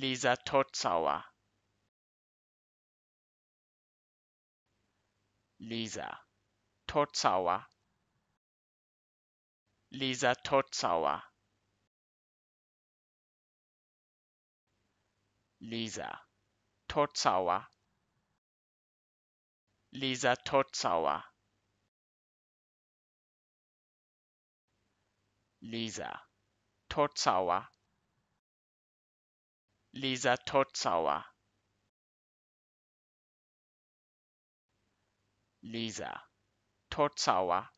Lisa Totzauer. Lisa Totzauer. Lisa Totzauer. Lisa Totzauer. Lisa Totzauer. Lisa Totzauer. Lisa Totsauer. Lisa Totsauer